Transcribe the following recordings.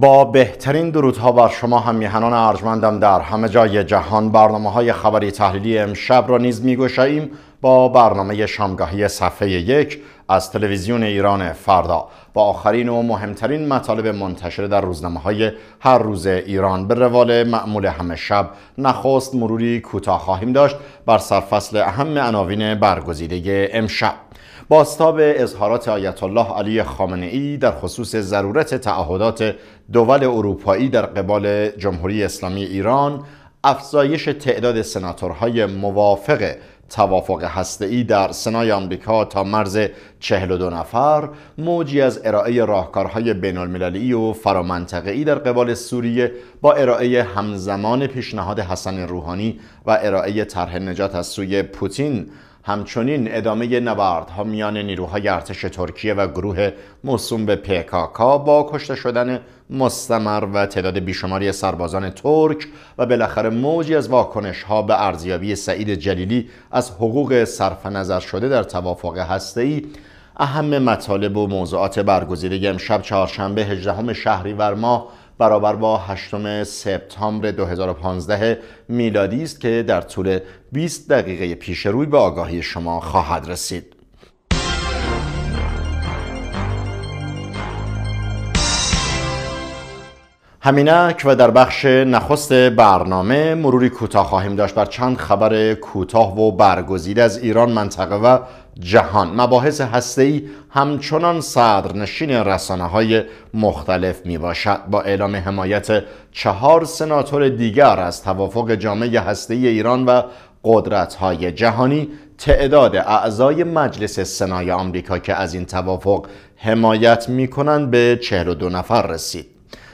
با بهترین درودها بر شما همیهنان ارجمندم در همه جای جهان برنامه های خبری تحلیلی امشب را نیز میگوشاییم با برنامه شامگاهی صفحه یک از تلویزیون ایران فردا با آخرین و مهمترین مطالب منتشر در روزنامه های هر روز ایران به روال معمول همه شب نخست مروری کوتاه خواهیم داشت بر سرفصل اهم عناوین برگزیده امشب باستاب اظهارات آیت الله علی خامنه ای در خصوص ضرورت تعهدات دول اروپایی در قبال جمهوری اسلامی ایران افزایش تعداد سناتورهای موافق توافق ای در سنای آمریکا تا مرز 42 نفر موجی از ارائه راهکارهای المللی و ای در قبال سوریه با ارائه همزمان پیشنهاد حسن روحانی و ارائه طرح نجات از سوی پوتین همچنین ادامه نبردها میان نیروهای ارتش ترکیه و گروه موسوم به پکاکا با کشته شدن مستمر و تعداد بیشماری سربازان ترک و بالاخره موجی از واکنش ها به ارزیابی سعید جلیلی از حقوق صرف نظر شده در توافق ای اهم مطالب و موضوعات برگزیده امشب چهارشنبه 18 شهریور ماه برابر با 8 سپتامبر 2015 میلادی است که در طول 20 دقیقه پیش روی به آگاهی شما خواهد رسید همینک و در بخش نخست برنامه مروری کوتاه خواهیم داشت بر چند خبر کوتاه و برگزید از ایران منطقه و جهان مباحث ای همچنان صدرنشین رسانه های مختلف می باشد با اعلام حمایت چهار سناتور دیگر از توافق جامعه هسته‌ای ایران و قدرت های جهانی تعداد اعضای مجلس سنای آمریکا که از این توافق حمایت می کنند به 42 نفر رسید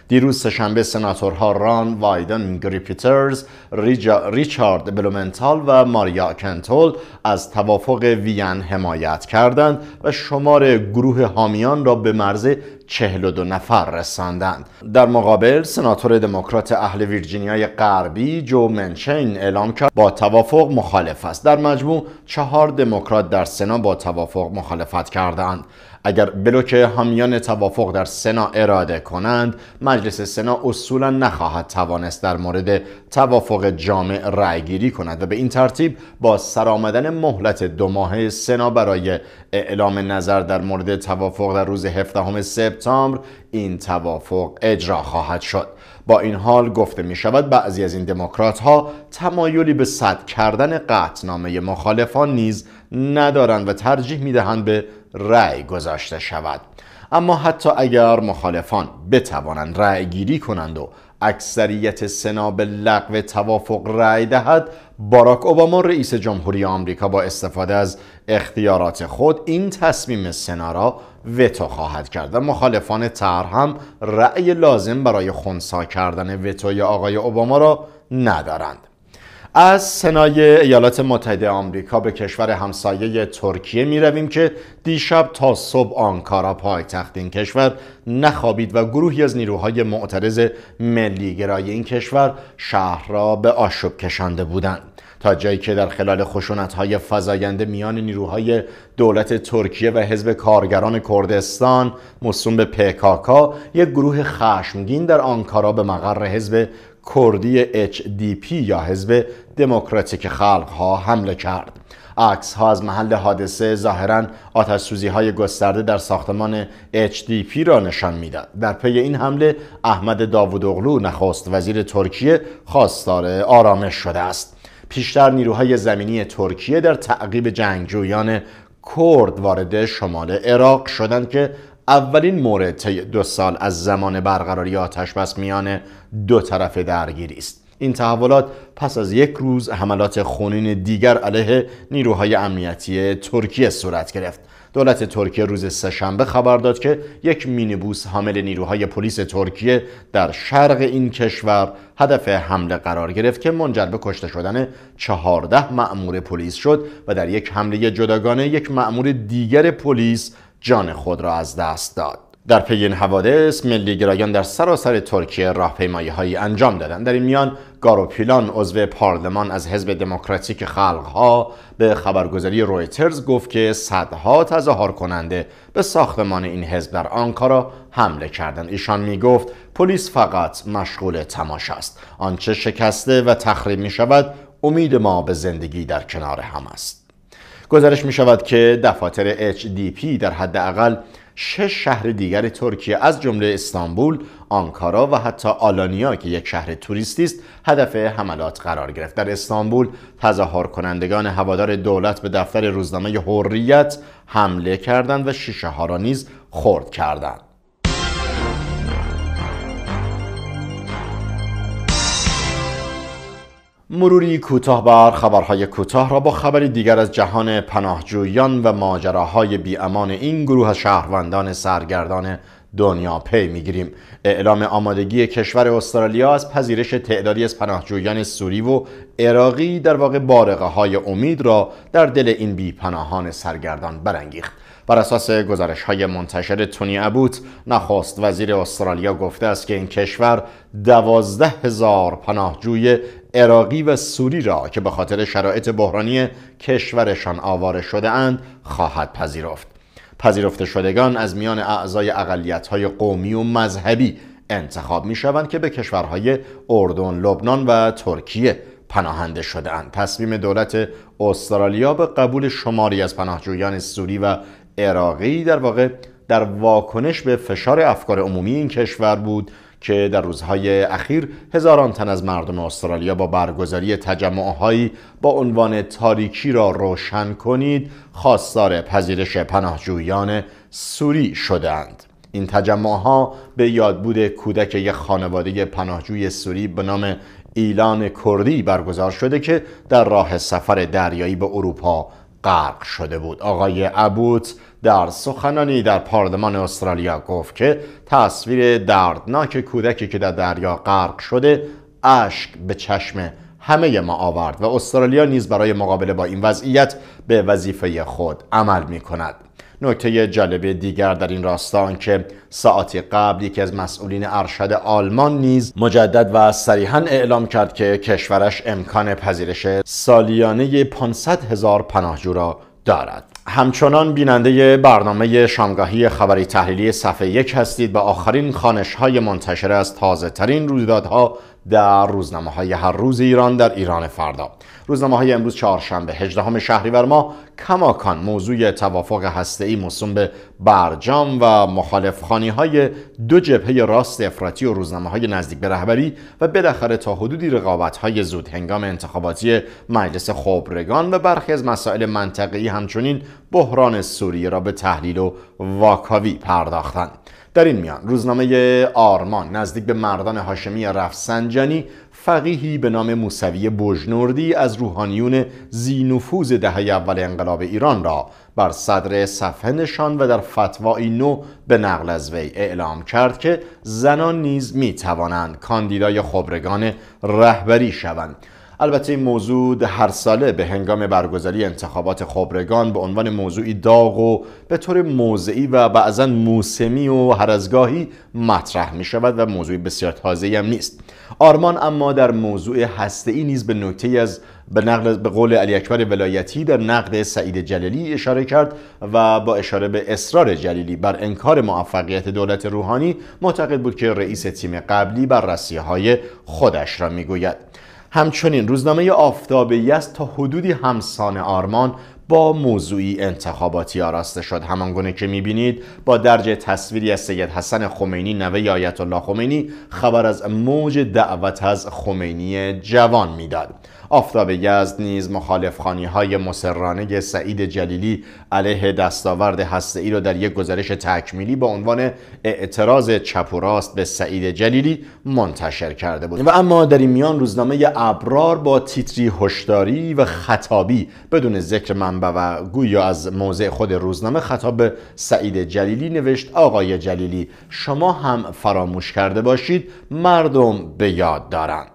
دیروز سهشنبه سناتورها ران وایدن گریپیترز ریچارد بلومنتال و ماریا کنتول از توافق وین حمایت کردند و شمار گروه حامیان را به مرز 42 نفر رساندند در مقابل سناتور دموکرات اهل ویرجینیای غربی جو منچین اعلام کرد با توافق مخالف است در مجموع چهار دموکرات در سنا با توافق مخالفت کردند اگر بلوک همیان توافق در سنا اراده کنند مجلس سنا اصولا نخواهد توانست در مورد توافق جامع گیری کند و به این ترتیب با سرآمدن مهلت دو ماهه سنا برای اعلام نظر در مورد توافق در روز 17 سپتامبر این توافق اجرا خواهد شد با این حال گفته می شود بعضی از این دموکرات ها تمایلی به صد کردن قطعنامه مخالفان نیز ندارند و ترجیح می دهند به رأی گذاشته شود اما حتی اگر مخالفان بتوانند رأی گیری کنند و اکثریت سنا به لغو توافق رأی دهد باراک اوباما رئیس جمهوری آمریکا با استفاده از اختیارات خود این تصمیم سنا را وتو خواهد کرد و مخالفان طرح هم رأی لازم برای خونسا کردن وتوی آقای اوباما را ندارند از سنای ایالات متحده آمریکا به کشور همسایه ترکیه می رویم که دیشب تا صبح آنکارا پایتخت این کشور نخوابید و گروهی از نیروهای معترض ملیگرای این کشور شهر را به آشوب کشانده بودند تا جایی که در خلال خشونت‌های فزاینده میان نیروهای دولت ترکیه و حزب کارگران کردستان موسوم به پکاکا یک گروه خشمگین در آنکارا به مقر حزب کردی HDP یا حزب دموکراتیک خلق ها حمله کرد عکس ها از محل حادثه ظاهرا آتش سوزی های گسترده در ساختمان HDP را نشان میداد در پی این حمله احمد داوود اغلو نخست وزیر ترکیه خواستار آرامش شده است پیشتر نیروهای زمینی ترکیه در تعقیب جنگجویان کرد وارد شمال عراق شدند که اولین مورد طی دو سال از زمان برقراری آتش بس میان دو طرف درگیری است این تحولات پس از یک روز حملات خونین دیگر علیه نیروهای امنیتی ترکیه صورت گرفت دولت ترکیه روز سهشنبه خبر داد که یک مینیبوس حامل نیروهای پلیس ترکیه در شرق این کشور هدف حمله قرار گرفت که منجر به کشته شدن 14 مأمور پلیس شد و در یک حمله جداگانه یک مأمور دیگر پلیس جان خود را از دست داد در پی این حوادث ملی گرایان در سراسر ترکیه راهپیمایی هایی انجام دادند در این میان گاروپیلان عضو پارلمان از حزب دموکراتیک خلقها به خبرگزاری رویترز گفت که صدها تظاهر کننده به ساختمان این حزب در آنکارا حمله کردند ایشان می گفت پلیس فقط مشغول تماشا است آنچه شکسته و تخریب می شود امید ما به زندگی در کنار هم است گزارش می شود که دفاتر HDP در حداقل شش شهر دیگر ترکیه از جمله استانبول، آنکارا و حتی آلانیا که یک شهر توریستی است هدف حملات قرار گرفت در استانبول تظاهر کنندگان هوادار دولت به دفتر روزنامه حریت حمله کردند و شیشه ها را نیز خرد کردند مروری کوتاه بر خبرهای کوتاه را با خبری دیگر از جهان پناهجویان و ماجراهای بیامان این گروه از شهروندان سرگردان دنیا پی میگیریم اعلام آمادگی کشور استرالیا از پذیرش تعدادی از پناهجویان سوری و عراقی در واقع بارقه های امید را در دل این بی پناهان سرگردان برانگیخت بر اساس گزارش های منتشر تونی ابوت نخست وزیر استرالیا گفته است که این کشور دوازده هزار پناهجوی عراقی و سوری را که به خاطر شرایط بحرانی کشورشان آواره شده اند خواهد پذیرفت پذیرفته شدگان از میان اعضای اقلیت‌های قومی و مذهبی انتخاب می شوند که به کشورهای اردن، لبنان و ترکیه پناهنده شده اند. تصمیم دولت استرالیا به قبول شماری از پناهجویان سوری و عراقی در واقع در واکنش به فشار افکار عمومی این کشور بود که در روزهای اخیر هزاران تن از مردم استرالیا با برگزاری تجمعهایی با عنوان تاریکی را روشن کنید خواستار پذیرش پناهجویان سوری شدند این ها به یادبود کودک یک خانواده پناهجوی سوری به نام ایلان کردی برگزار شده که در راه سفر دریایی به اروپا غرق شده بود آقای ابوت در سخنانی در پارلمان استرالیا گفت که تصویر دردناک کودکی که در دریا غرق شده اشک به چشم همه ما آورد و استرالیا نیز برای مقابله با این وضعیت به وظیفه خود عمل می کند. نکته جالب دیگر در این راستا که ساعتی قبل یکی از مسئولین ارشد آلمان نیز مجدد و صریحا اعلام کرد که کشورش امکان پذیرش سالیانه 500 هزار پناهجو را دارد همچنان بیننده برنامه شامگاهی خبری تحلیلی صفحه یک هستید با آخرین خانش های منتشر از تازه ترین رویدادها در روزنامه های هر روز ایران در ایران فردا روزنامه های امروز چهارشنبه 18 شهریور ما کماکان موضوع توافق هسته‌ای موسوم به برجام و خانی های دو جبهه راست افراطی و روزنامه های نزدیک به رهبری و بالاخره تا حدودی رقابت های زود هنگام انتخاباتی مجلس خبرگان و برخی از مسائل منطقه‌ای همچنین بحران سوریه را به تحلیل و واکاوی پرداختند در این میان روزنامه آرمان نزدیک به مردان هاشمی رفسنجانی فقیهی به نام موسوی بژنوردی از روحانیون زینفوز دهه اول انقلاب ایران را بر صدر صفحه نشان و در فتوای نو به نقل از وی اعلام کرد که زنان نیز می توانند کاندیدای خبرگان رهبری شوند البته این موضوع هر ساله به هنگام برگزاری انتخابات خبرگان به عنوان موضوعی داغ و به طور موضعی و بعضا موسمی و هر ازگاهی مطرح می شود و موضوعی بسیار تازه هم نیست آرمان اما در موضوع ای نیز به نکته از به, نقل به قول علی اکبر ولایتی در نقد سعید جلیلی اشاره کرد و با اشاره به اصرار جلیلی بر انکار موفقیت دولت روحانی معتقد بود که رئیس تیم قبلی بر های خودش را میگوید همچنین روزنامه آفتابی است تا حدودی همسان آرمان با موضوعی انتخاباتی آراسته شد همان گونه که میبینید با درجه تصویری از سید حسن خمینی نوه آیت الله خمینی خبر از موج دعوت از خمینی جوان میداد آفتاب یزد نیز مخالفخانی های مسررانه سعید جلیلی علیه دستاورد هسته ای را در یک گزارش تکمیلی با عنوان اعتراض چپ و راست به سعید جلیلی منتشر کرده بود و اما در این میان روزنامه ابرار با تیتری هشداری و خطابی بدون ذکر منبع و گویا از موضع خود روزنامه خطاب به سعید جلیلی نوشت آقای جلیلی شما هم فراموش کرده باشید مردم به یاد دارند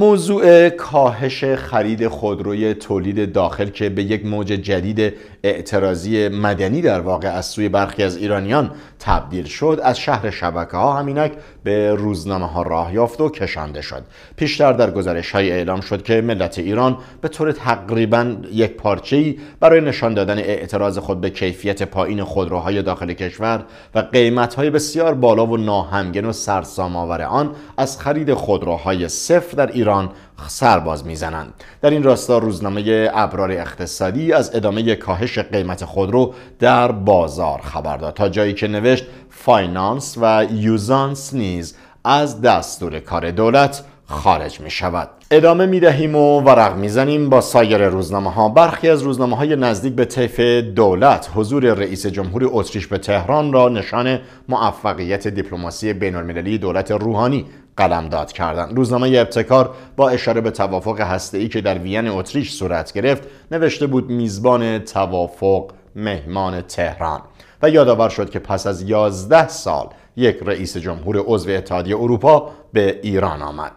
موضوع کاهش خرید خودروی تولید داخل که به یک موج جدید اعتراضی مدنی در واقع از سوی برخی از ایرانیان تبدیل شد از شهر شبکه ها همینک به روزنامه ها راه یافت و کشانده شد پیشتر در گزارش های اعلام شد که ملت ایران به طور تقریبا یک ای برای نشان دادن اعتراض خود به کیفیت پایین خودروهای داخل کشور و قیمت های بسیار بالا و ناهمگن و سرسام آور آن از خرید خودروهای صفر در ایران سرباز میزنند در این راستا روزنامه ابرار اقتصادی از ادامه کاهش قیمت خودرو در بازار خبر داد تا جایی که نوشت فاینانس و یوزانس نیز از دستور کار دولت خارج می شود ادامه می دهیم و ورق می زنیم با سایر روزنامه ها برخی از روزنامه های نزدیک به طیف دولت حضور رئیس جمهور اتریش به تهران را نشان موفقیت دیپلماسی بین المللی دولت روحانی داد کردن. روزنامه ابتکار با اشاره به توافق ای که در وین اتریش صورت گرفت نوشته بود میزبان توافق مهمان تهران و یادآور شد که پس از 11 سال یک رئیس جمهور عضو اتحادیه اروپا به ایران آمد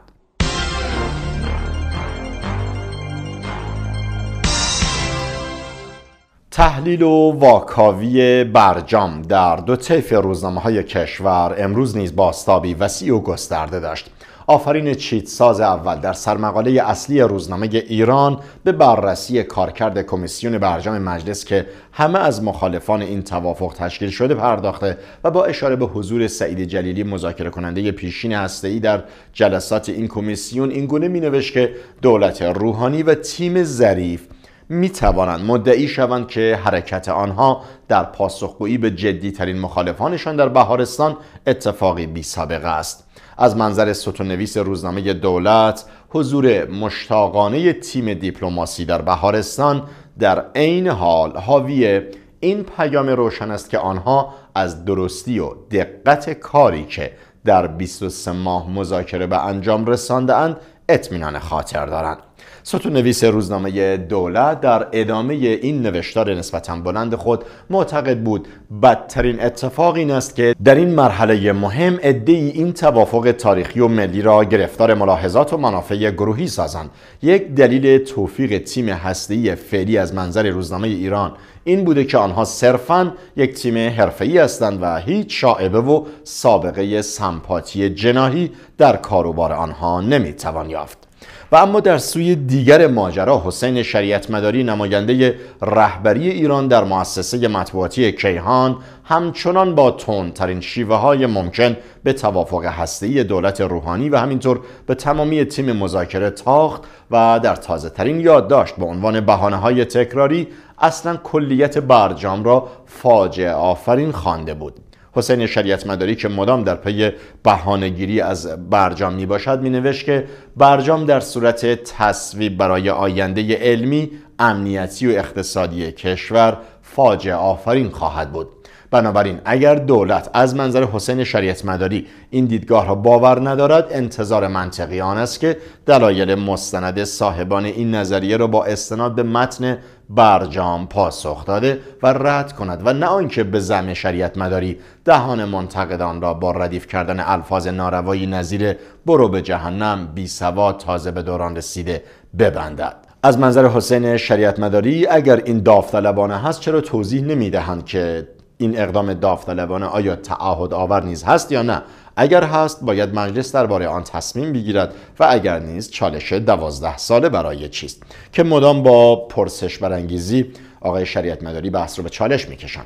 تحلیل و واکاوی برجام در دو طیف روزنامه های کشور امروز نیز باستابی وسیع و گسترده داشت آفرین چیتساز اول در سرمقاله اصلی روزنامه ایران به بررسی کارکرد کمیسیون برجام مجلس که همه از مخالفان این توافق تشکیل شده پرداخته و با اشاره به حضور سعید جلیلی مذاکره کننده پیشین ای در جلسات این کمیسیون اینگونه مینوشت که دولت روحانی و تیم ظریف می توانند مدعی شوند که حرکت آنها در پاسخگویی به جدی ترین مخالفانشان در بهارستان اتفاقی بی سابقه است از منظر ستونویس روزنامه دولت حضور مشتاقانه تیم دیپلماسی در بهارستان در عین حال حاوی این پیام روشن است که آنها از درستی و دقت کاری که در 23 ماه مذاکره به انجام رساندهاند اطمینان خاطر دارند ستون نویس روزنامه دولت در ادامه این نوشتار نسبتا بلند خود معتقد بود بدترین اتفاق این است که در این مرحله مهم عده ای این توافق تاریخی و ملی را گرفتار ملاحظات و منافع گروهی سازند یک دلیل توفیق تیم هسته‌ای فعلی از منظر روزنامه ایران این بوده که آنها صرفا یک تیم حرفه‌ای هستند و هیچ شاعبه و سابقه سمپاتی جناهی در کاروبار آنها نمیتوان یافت و اما در سوی دیگر ماجرا حسین شریعت مداری نماینده رهبری ایران در مؤسسه مطبوعاتی کیهان همچنان با تندترین شیوه های ممکن به توافق هسته‌ای دولت روحانی و همینطور به تمامی تیم مذاکره تاخت و در تازه ترین یادداشت به عنوان بحانه های تکراری اصلا کلیت برجام را فاجعه آفرین خوانده بود حسین شریعت مداری که مدام در پی بهانهگیری از برجام می باشد می که برجام در صورت تصویب برای آینده علمی، امنیتی و اقتصادی کشور فاجعه آفرین خواهد بود بنابراین اگر دولت از منظر حسین شریعت مداری این دیدگاه را باور ندارد انتظار منطقی آن است که دلایل مستند صاحبان این نظریه را با استناد به متن برجام پاسخ داده و رد کند و نه آنکه به زم شریعت مداری دهان منتقدان را با ردیف کردن الفاظ ناروایی نظیر برو به جهنم بی سواد تازه به دوران رسیده ببندد از منظر حسین شریعت مداری اگر این داوطلبانه هست چرا توضیح نمیدهند که این اقدام داوطلبانه آیا تعهد آور نیز هست یا نه اگر هست باید مجلس درباره آن تصمیم بگیرد و اگر نیز چالش دوازده ساله برای چیست که مدام با پرسش برانگیزی آقای شریعت مداری بحث رو به چالش میکشند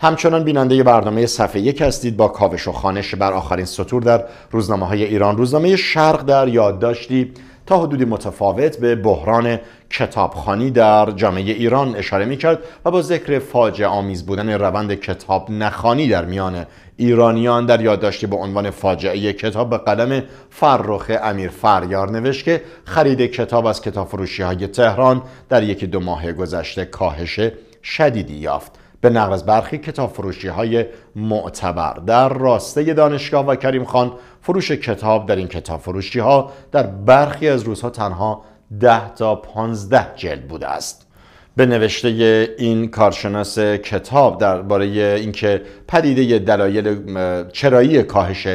همچنان بیننده برنامه صفحه یک هستید با کاوش و خانش بر آخرین سطور در روزنامه های ایران روزنامه شرق در یادداشتی تا حدودی متفاوت به بحران کتابخانی در جامعه ایران اشاره میکرد و با ذکر فاجعه آمیز بودن روند کتاب نخانی در میان ایرانیان در یادداشتی به عنوان فاجعه کتاب به قلم فرخ امیر فریار نوشت که خرید کتاب از کتاب فروشی های تهران در یکی دو ماه گذشته کاهش شدیدی یافت به نقل از برخی کتاب فروشی های معتبر در راسته دانشگاه و کریم خان فروش کتاب در این کتاب فروشی ها در برخی از روزها تنها 10 تا 15 جلد بوده است به نوشته این کارشناس کتاب درباره اینکه پدیده دلایل چرایی کاهش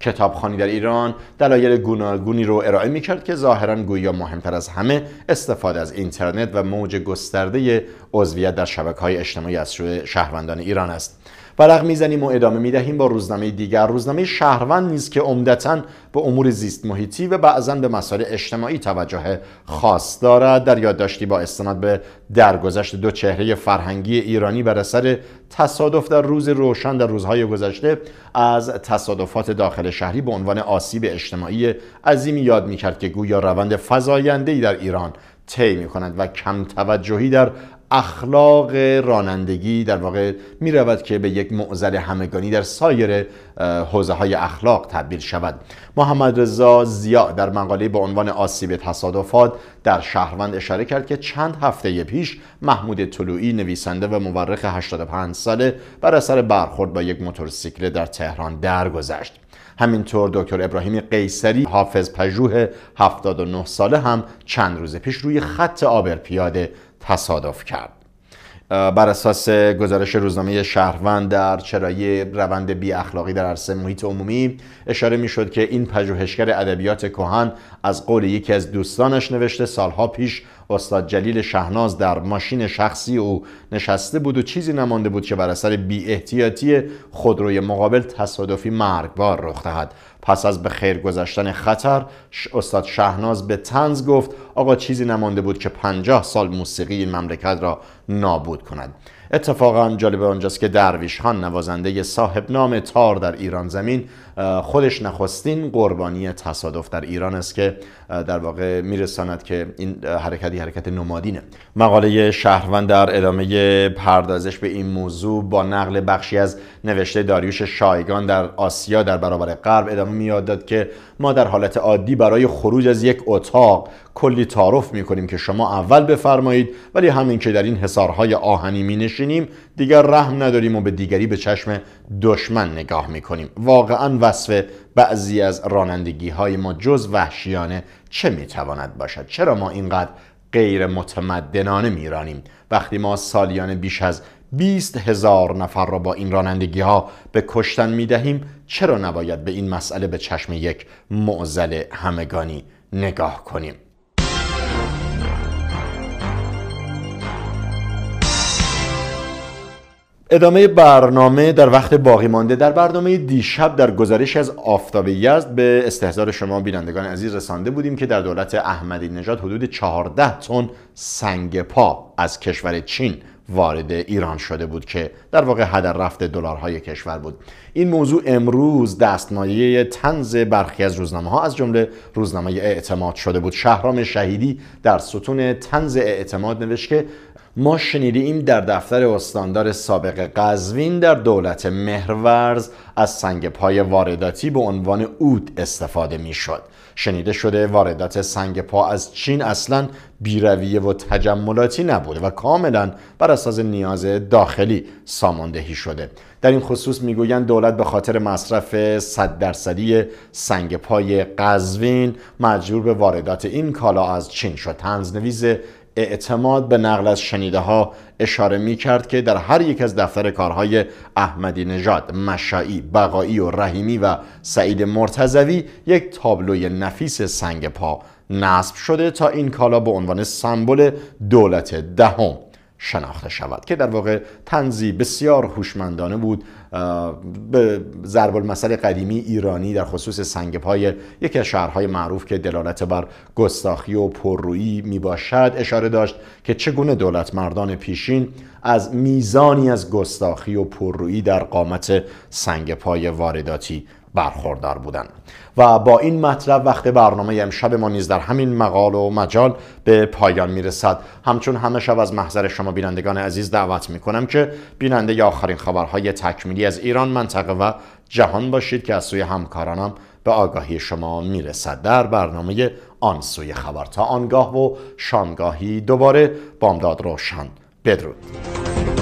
کتابخانی در ایران دلایل گوناگونی رو ارائه کرد که ظاهرا گویا مهمتر از همه استفاده از اینترنت و موج گسترده عضویت در شبکه های اجتماعی از شهروندان ایران است برق میزنیم و ادامه میدهیم با روزنامه دیگر روزنامه شهروند نیز که عمدتا به امور زیست محیطی و بعضا به مسائل اجتماعی توجه خاص دارد در یادداشتی با استناد به درگذشت دو چهره فرهنگی ایرانی بر اثر تصادف در روز روشن در روزهای گذشته از تصادفات داخل شهری به عنوان آسیب اجتماعی عظیمی یاد میکرد که گویا روند فزایندهای در ایران طی می و کم توجهی در اخلاق رانندگی در واقع می رود که به یک معزل همگانی در سایر حوزه های اخلاق تبدیل شود محمد رضا زیا در مقاله با عنوان آسیب تصادفات در شهروند اشاره کرد که چند هفته پیش محمود طلوعی نویسنده و مورخ 85 ساله بر اثر برخورد با یک موتورسیکلت در تهران درگذشت همینطور دکتر ابراهیم قیصری حافظ پژوه 79 ساله هم چند روز پیش روی خط آبر پیاده تصادف کرد بر اساس گزارش روزنامه شهروند در چرایی روند بی اخلاقی در عرصه محیط عمومی اشاره می شد که این پژوهشگر ادبیات کهن از قول یکی از دوستانش نوشته سالها پیش استاد جلیل شهناز در ماشین شخصی او نشسته بود و چیزی نمانده بود که بر اثر بی احتیاطی خودروی مقابل تصادفی مرگبار رخ دهد پس از به خیر گذشتن خطر استاد شهناز به تنز گفت آقا چیزی نمانده بود که پنجاه سال موسیقی این مملکت را نابود کند اتفاقا جالب آنجاست که درویش خان نوازنده صاحب نام تار در ایران زمین خودش نخستین قربانی تصادف در ایران است که در واقع میرساند که این حرکتی حرکت نمادینه مقاله شهروند در ادامه پردازش به این موضوع با نقل بخشی از نوشته داریوش شایگان در آسیا در برابر غرب ادامه میاد داد که ما در حالت عادی برای خروج از یک اتاق کلی تعارف میکنیم که شما اول بفرمایید ولی همین که در این حصارهای آهنی می نشینیم دیگر رحم نداریم و به دیگری به چشم دشمن نگاه کنیم واقعا وصف بعضی از رانندگی های ما جز وحشیانه چه میتواند باشد چرا ما اینقدر غیر متمدنانه میرانیم وقتی ما سالیان بیش از 20 هزار نفر را با این رانندگی ها به کشتن میدهیم چرا نباید به این مسئله به چشم یک معزل همگانی نگاه کنیم ادامه برنامه در وقت باقی مانده در برنامه دیشب در گزارش از آفتاب یزد به استحضار شما بینندگان عزیز رسانده بودیم که در دولت احمدی نژاد حدود 14 تن سنگ پا از کشور چین وارد ایران شده بود که در واقع هدر رفت دلارهای کشور بود این موضوع امروز دستمایه تنز برخی از روزنامه ها از جمله روزنامه اعتماد شده بود شهرام شهیدی در ستون تنز اعتماد نوشت که ما شنیدیم در دفتر استاندار سابق قزوین در دولت مهرورز از سنگ پای وارداتی به عنوان اود استفاده میشد. شنیده شده واردات سنگ پا از چین اصلا بیرویه و تجملاتی نبوده و کاملا بر اساس نیاز داخلی ساماندهی شده در این خصوص میگویند دولت به خاطر مصرف 100 درصدی سنگ پای قزوین مجبور به واردات این کالا از چین شد تنزنویز اعتماد به نقل از شنیده ها اشاره می کرد که در هر یک از دفتر کارهای احمدی نژاد، مشایی، بقایی و رحیمی و سعید مرتزوی یک تابلوی نفیس سنگ پا نصب شده تا این کالا به عنوان سمبل دولت دهم شناخته شود که در واقع تنزی بسیار هوشمندانه بود به ضرب المثل قدیمی ایرانی در خصوص سنگ پای یکی از شهرهای معروف که دلالت بر گستاخی و پررویی میباشد اشاره داشت که چگونه دولت مردان پیشین از میزانی از گستاخی و پررویی در قامت سنگ پای وارداتی برخوردار بودن و با این مطلب وقت برنامه امشب ما نیز در همین مقال و مجال به پایان میرسد همچون همه شب از محضر شما بینندگان عزیز دعوت میکنم که بیننده آخرین خبرهای تکمیلی از ایران منطقه و جهان باشید که از سوی همکارانم به آگاهی شما میرسد در برنامه آن سوی خبر تا آنگاه و شانگاهی دوباره بامداد روشن بدرود